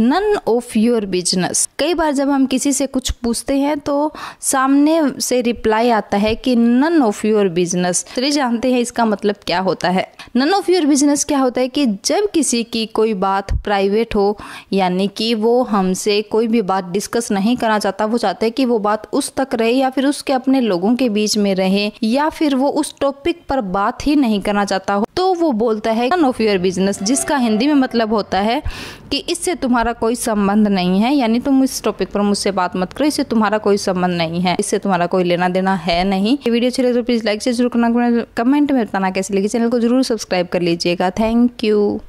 none of your business कई बार जब हम किसी से कुछ पूछते हैं तो सामने से रिप्लाई आता है कि नन ऑफ योर बिजनेस जानते हैं इसका मतलब क्या होता है नन ऑफ योर बिजनेस क्या होता है कि जब किसी की कोई बात प्राइवेट हो यानी कि वो हमसे कोई भी बात डिस्कस नहीं करना चाहता वो चाहते हैं कि वो बात उस तक रहे या फिर उसके अपने लोगों के बीच में रहे या फिर वो उस टॉपिक पर बात ही नहीं करना चाहता हो वो बोलता है नो फ्यूर बिजनेस जिसका हिंदी में मतलब होता है कि इससे तुम्हारा कोई संबंध नहीं है यानी तुम इस टॉपिक पर मुझसे बात मत करो इससे तुम्हारा कोई संबंध नहीं है इससे तुम्हारा कोई लेना देना है नहीं ये वीडियो अच्छी लगे तो प्लीज़ लाइक से जरूर करना कमेंट में बताना कैसे लगे चैनल को जरूर सब्सक्राइब कर लीजिएगा थैंक यू